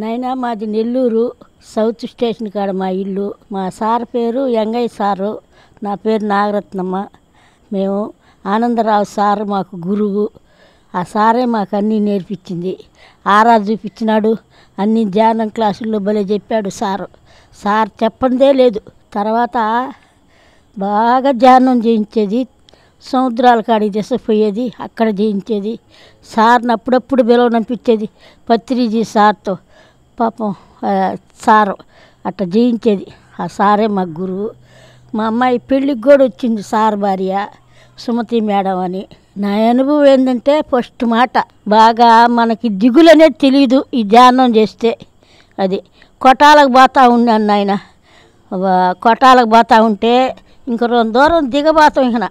నాయన మాది Nellore south station కాడ మా ఇల్లు మా సార్ పేరు ఎంగయ్య సారు నా పేరు నాగరత్నమ్మ మేము ఆనందరావు సార్ మాకు గురువు ఆ సారే మాకు అన్నీ నేర్పించింది ఆరా చూపించినాడు అన్ని ధ్యానం క్లాసుల్లో భలే చెప్పాడు సారు సార్ చెప్పందే లేదు తర్వాత బాగా ధ్యానం చేయించేది సముద్రాల దిశ పోయేది అక్కడ చేయించేది సార్ని అప్పుడప్పుడు పిలవనిపించేది పత్రిజీ సార్తో పాపం సారు అట్ట జీవించేది ఆ సారే మా గురువు మా అమ్మాయి పెళ్ళికి కూడా వచ్చింది సార్ భార్య సుమతి మేడం అని నా అనుభవం ఏంటంటే ఫస్ట్ మాట బాగా మనకి దిగులనేది తెలియదు ఈ ధ్యానం చేస్తే అది కొటాలకు పోతా ఉన్నాను నాయన కొటాలకు పోతా ఉంటే ఇంక రెండు దూరం దిగబోతాం ఇక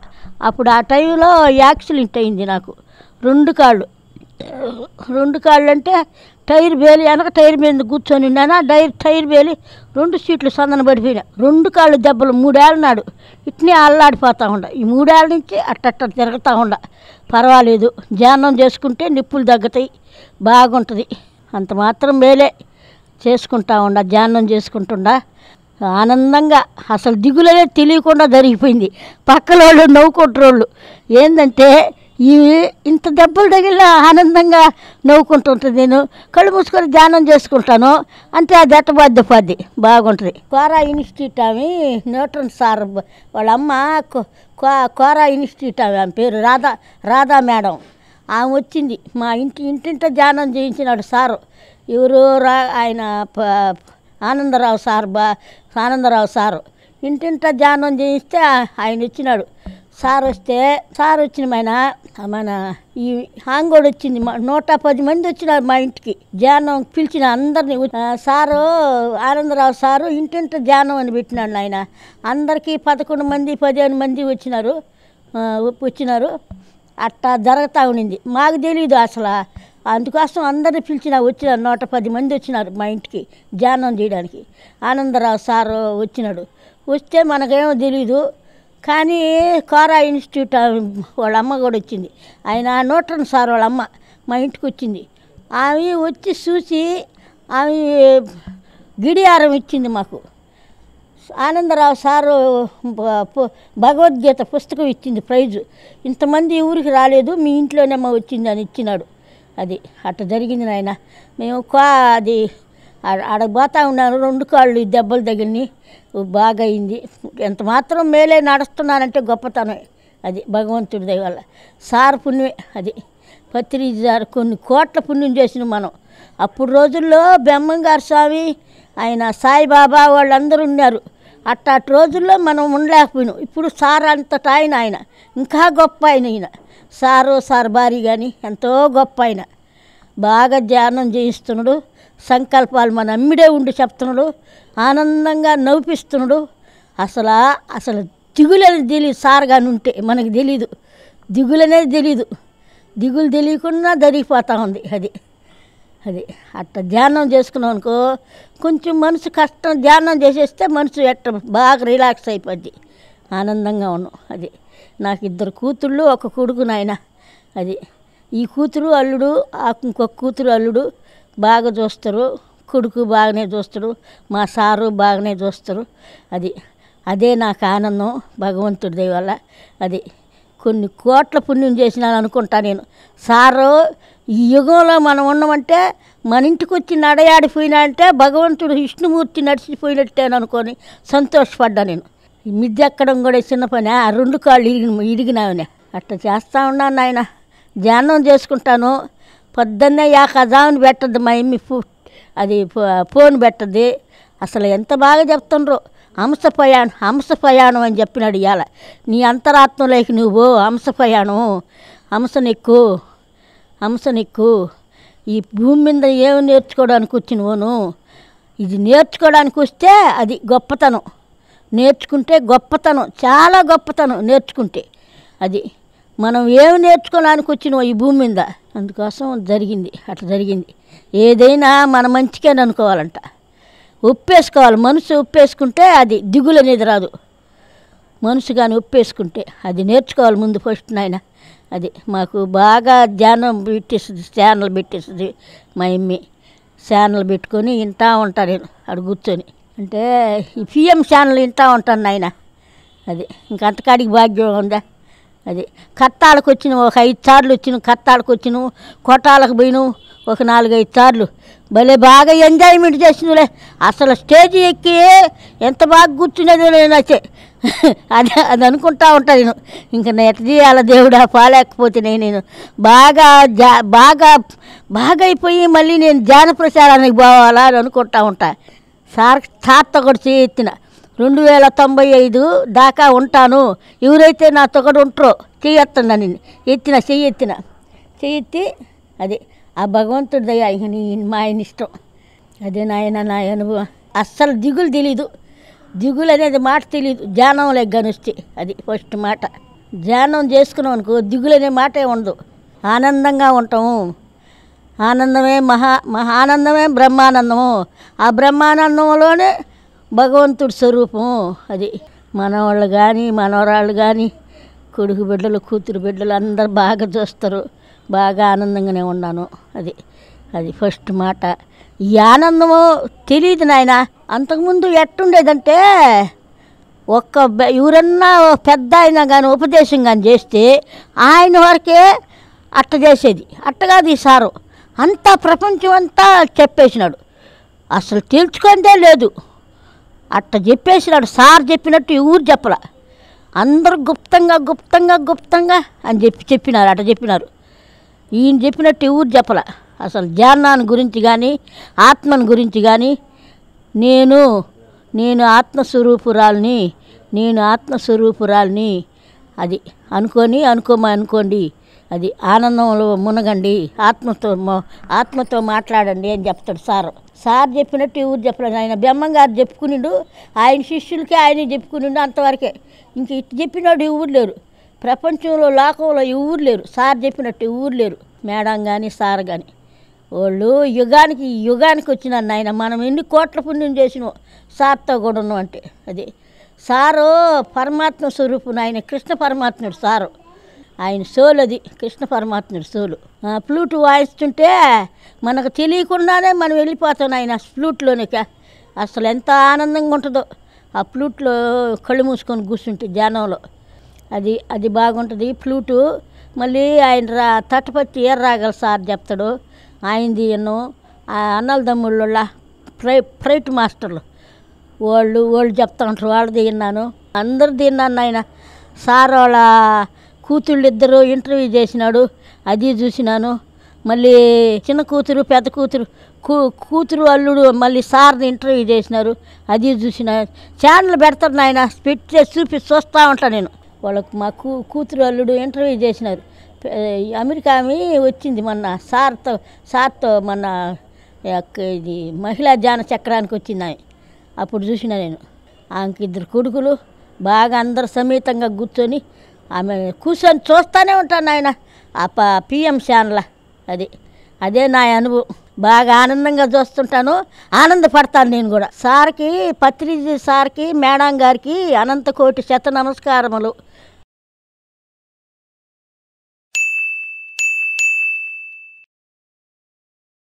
అప్పుడు ఆ టైంలో యాక్సిడెంట్ అయింది నాకు రెండు కాళ్ళు రెండు కాళ్ళు అంటే టైర్ వేలి వెనక టైర్ మీద కూర్చొని ఉన్నాను టైర్ టైర్ వేలి రెండు సీట్లు సందన పడిపోయినా రెండు కాళ్ళు దెబ్బలు మూడేళ్ళ నాడు ఇట్నే అల్లాడిపోతా ఉండ ఈ మూడేళ్ళ నుంచి అట్టట్ట తిరుగుతూ ఉండ పర్వాలేదు ధ్యానం చేసుకుంటే నిప్పులు తగ్గుతాయి బాగుంటుంది అంత మాత్రం వేలే చేసుకుంటా ఉండ ధ్యానం చేసుకుంటుండ ఆనందంగా అసలు దిగులనే తెలియకుండా జరిగిపోయింది పక్కన వాళ్ళు నవ్వుకుంటారు ఏంటంటే ఇవి ఇంత దెబ్బలు తగిలిన ఆనందంగా నవ్వుకుంటుంటుంది నేను కళ్ళు మూసుకొని ధ్యానం చేసుకుంటాను అంతే అది ఎట్టబాధ్యపద్ది బాగుంటుంది కోరా ఇన్స్టిట్యూట్ ఆమె న్యూట్రన్ సార్ వాళ్ళ అమ్మ కోరా ఇన్స్టిట్యూట్ ఆమె ఆమె పేరు రాధా రాధా మేడం ఆమె వచ్చింది మా ఇంటి ఇంటింట ధ్యానం చేయించినాడు సారు ఎవరు రా ఆయన ఆనందరావు సార్ బా ఆనందరావు సారు ఇంటింట ధ్యానం చేయిస్తే ఆయన వచ్చినాడు సార్ వస్తే సార్ వచ్చిన మన ఈ హాంగోడ్ వచ్చింది నూట పది మంది వచ్చినారు మా ఇంటికి ధ్యానం పిలిచిన అందరినీ సారు ఆనందరావు సారు ఇంటింట ధ్యానం అని పెట్టినాడు ఆయన అందరికీ పదకొండు మంది పదిహేను మంది వచ్చినారు వచ్చినారు అట్టా జరుగుతూ ఉండింది మాకు తెలియదు అసలు అందుకోసం అందరిని పిలిచిన వచ్చినారు నూట పది మంది వచ్చినారు మా ఇంటికి ధ్యానం చేయడానికి ఆనందరావు సారు వచ్చినాడు వస్తే మనకేమో తెలీదు కానీ కోరా ఇన్స్టిట్యూట్ వాళ్ళ అమ్మ కూడా వచ్చింది ఆయన నూటన్ సార్ వాళ్ళ అమ్మ మా ఇంటికి వచ్చింది ఆమె వచ్చి చూసి ఆమె గిడియారం ఇచ్చింది మాకు ఆనందరావు సారు భగవద్గీత పుస్తకం ఇచ్చింది ప్రైజు ఇంతమంది ఊరికి రాలేదు మీ ఇంట్లోనేమో వచ్చింది అని ఇచ్చినాడు అది అట్ట జరిగింది నాయన మేము అది ఆడకు పోతా ఉన్నాను రెండు కాళ్ళు ఈ దెబ్బలు తగిలిని బాగా అయింది ఎంత మాత్రం మేలే నడుస్తున్నానంటే గొప్పతనం అది భగవంతుడి దయ వల్ల సార్ పుణ్యమే అది సార్ కొన్ని కోట్ల పుణ్యం చేసిన మనం అప్పుడు రోజుల్లో బెమ్మంగారు స్వామి ఆయన సాయిబాబా వాళ్ళందరూ ఉన్నారు అట్టా రోజుల్లో మనం ఉండలేకపోయినాం ఇప్పుడు సార్ అంత ఆయన ఆయన ఇంకా గొప్ప ఆయన ఈయన సారు సార్ భారీ కానీ ఎంతో గొప్ప ఆయన బాగా ధ్యానం చేయిస్తున్నాడు సంకల్పాలు మన అమ్మిడే ఉండి చెప్తున్నాడు ఆనందంగా నవ్విస్తున్నాడు అసలు అసలు దిగులని తెలియదు సారుగాని ఉంటే మనకు తెలీదు దిగులనేది తెలీదు దిగులు తెలియకుండా జరిగిపోతూ ఉంది అది అది అట్లా ధ్యానం చేసుకున్నాం అనుకో కొంచెం మనసు కష్టం ధ్యానం చేసేస్తే మనసు ఎట్ట బాగా రిలాక్స్ అయిపోద్ది ఆనందంగా ఉన్నాం అది నాకు ఇద్దరు కూతుళ్ళు ఒక కొడుకు నాయన అది ఈ కూతురు అల్లుడు ఇంకొక కూతురు అల్లుడు బాగా చూస్తారు కొడుకు బాగానే చూస్తారు మా సారు బాగానే చూస్తారు అది అదే నాకు ఆనందం భగవంతుడి దయ వల్ల అది కొన్ని కోట్ల పుణ్యం చేసినాను అనుకుంటా నేను సారు ఈ యుగంలో మనం ఉన్నామంటే మన ఇంటికి వచ్చి నడయాడిపోయినా అంటే భగవంతుడు విష్ణుమూర్తి నడిచిపోయినట్టే అనుకొని సంతోషపడ్డా నేను మిద్దె ఎక్కడం కూడా చిన్న పని ఆ రెండు కాళ్ళు ఇరిగి ఇరిగినావునే అట్లా చేస్తా ఉన్నాను నాయన ధ్యానం చేసుకుంటాను పొద్దున్నే యా ఖజాను పెట్టద్దు మా అమ్మి అది ఫోన్ పెట్టద్ది అసలు ఎంత బాగా చెప్తుండ్రు హంస ప్రయాణం హంస ప్రయాణం అని చెప్పినాడు ఇవాళ నీ అంతరాత్మలోకి నువ్వు హంస ప్రయాణం హంస నెక్కు ఈ భూమి మీద ఏం నేర్చుకోవడానికి వచ్చినవోను ఇది నేర్చుకోవడానికి వస్తే అది గొప్పతనం నేర్చుకుంటే గొప్పతనం చాలా గొప్పతనం నేర్చుకుంటే అది మనం ఏమి నేర్చుకోవడానికి వచ్చినాం ఈ భూమి మీద అందుకోసం జరిగింది అట్లా జరిగింది ఏదైనా మన మంచికే అనుకోవాలంట ఒప్పేసుకోవాలి మనసు ఒప్పేసుకుంటే అది దిగులు అనేది రాదు మనసు కానీ ఒప్పేసుకుంటే అది నేర్చుకోవాలి ముందు ఫస్ట్ నాయన అది మాకు బాగా ధ్యానం పెట్టేస్తుంది ఛానల్ పెట్టేస్తుంది మా ఇమ్మి ఛానల్ పెట్టుకొని వింటా ఉంటాను నేను అక్కడ కూర్చొని అంటే ఈ పిఎం ఛానల్ వింటా ఉంటాను నాయన అది ఇంక అంతకాడికి భాగ్యం ఉందా అది కత్తాలకు వచ్చిన ఒక ఐదు సార్లు వచ్చిన కత్తాలకు వచ్చిన కొట్టాలకు పోయినావు ఒక నాలుగైదు సార్లు భలే బాగా ఎంజాయ్మెంట్ చేసినలే అసలు స్టేజ్ ఎక్కి ఎంత బాగా కూర్చునేది నేను అయితే అది అది అనుకుంటా ఉంటా నేను ఇంకా నేను ఎట్లా చేయాలా దేవుడా పాలేకపోతేనే నేను బాగా జా బాగా బాగా అయిపోయి మళ్ళీ నేను ధ్యాన ప్రసారానికి పోవాలా అని అనుకుంటా ఉంటా సార్ సార్తో కూడా చేయి ఎత్తిన రెండు వేల తొంభై ఐదు దాకా ఉంటాను ఎవరైతే నా తొగడు ఉంటారో చెయ్యొస్తున్నా నేను ఎత్తిన చెయ్యి ఎత్తిన చెయ్యెత్తి అది ఆ భగవంతుడి దయ మా ఆయన ఇష్టం అదే నాయన నా అనుభవం అస్సలు దిగులు తెలీదు దిగులు అనేది మాట తెలీదు ధ్యానం ధ్యానంలో వస్తే అది ఫస్ట్ మాట ధ్యానం చేసుకున్నాం అనుకో దిగులు అనే మాటే ఉండదు ఆనందంగా ఉంటాము ఆనందమే మహా మహా ఆనందమే బ్రహ్మానందము ఆ బ్రహ్మానందంలోనే భగవంతుడి స్వరూపం అది మనవాళ్ళు కానీ మనవరాళ్ళు కానీ కొడుకు బిడ్డలు కూతురు బిడ్డలు అందరు బాగా చూస్తారు బాగా ఆనందంగానే ఉన్నాను అది అది ఫస్ట్ మాట ఈ ఆనందము తెలియదు నాయన అంతకుముందు ఎట్టుండేదంటే ఒక్క ఎవరన్నా పెద్ద అయినా కానీ ఉపదేశం కానీ చేస్తే ఆయన వరకే అట్ట చేసేది అట్టగా ఈ సారు అంతా ప్రపంచం అంతా చెప్పేసినాడు అసలు తెలుసుకుందే లేదు అట్ట చెప్పేసి నాడు సార్ చెప్పినట్టు ఊరు చెప్పల అందరూ గుప్తంగా గుప్తంగా గుప్తంగా అని చెప్పి చెప్పినారు అట చెప్పినారు ఈయన చెప్పినట్టు ఊరు చెప్పల అసలు జ్ఞానాన్ని గురించి కానీ ఆత్మను గురించి కానీ నేను నేను ఆత్మస్వరూపురాల్ని నేను ఆత్మస్వరూపురాల్ని అది అనుకొని అనుకోమా అనుకోండి అది ఆనందంలో మునగండి ఆత్మతో ఆత్మతో మాట్లాడండి అని చెప్తాడు సార్ సార్ చెప్పినట్టు ఎవరు చెప్పలేదు ఆయన బ్రహ్మం గారు చెప్పుకునిండు ఆయన శిష్యులకి ఆయన చెప్పుకునిండు అంతవరకే ఇంక ఇటు చెప్పినాడు ఎవరు లేరు ప్రపంచంలో లోకంలో ఎవరు లేరు సార్ చెప్పినట్టు ఎవరు లేరు మేడం కానీ సార్ కానీ వాళ్ళు యుగానికి యుగానికి వచ్చిన నాయన మనం ఎన్ని కోట్ల పుణ్యం చేసినాం సార్తో కూడా ఉన్నాం అంటే అది సారు పరమాత్మ స్వరూపుని ఆయన కృష్ణ పరమాత్ముడు సారు ఆయన సోలు అది కృష్ణ పరమాత్ముడు సోలు ఫ్లూట్ వాయిస్తుంటే మనకు తెలియకుండానే మనం వెళ్ళిపోతాం ఆయన ఫ్లూట్లోనిక అసలు ఎంత ఆనందంగా ఉంటుందో ఆ ఫ్లూట్లో కళ్ళు మూసుకొని కూర్చుంటే ధ్యానంలో అది అది బాగుంటుంది ఫ్లూటు మళ్ళీ ఆయన రా తటపత్తి రాగల సార్ చెప్తాడు ఆయనది ఆ అన్నలదమ్ముళ్ళ ప్రై ప్రైట్ మాస్టర్లు వాళ్ళు వాళ్ళు చెప్తా ఉంటారు వాళ్ళు విన్నాను అందరు దిన్నాను ఆయన సార్ వాళ్ళ కూతుళ్ళిద్దరు ఇంటర్వ్యూ చేసినాడు అది చూసినాను మళ్ళీ చిన్న కూతురు పెద్ద కూతురు కూ కూతురు అల్లుడు మళ్ళీ సార్ని ఇంటర్వ్యూ చేసినారు అది చూసిన ఛానల్ పెడతారు నాయన స్పిట్ చేసి చూపి చూస్తూ ఉంటాను నేను వాళ్ళకు మా కూ కూతురు అల్లుడు ఇంటర్వ్యూ చేసినారు అమెరికా వచ్చింది మొన్న సార్తో సార్తో మొన్న ఇది మహిళా జాన చక్రానికి వచ్చింది ఆమె అప్పుడు చూసిన నేను ఆమెకి ఇద్దరు కొడుకులు బాగా అందరు సమేతంగా కూర్చొని ఆమె కూర్చొని చూస్తూనే ఉంటాను ఆయన ఆ పిఎం ఛానల్ అది అదే నా అనుభవం బాగా ఆనందంగా చూస్తుంటాను ఆనందపడతాను నేను కూడా సార్కి పత్రిజీ సార్కి మేడం గారికి అనంతకోటి శత నమస్కారములు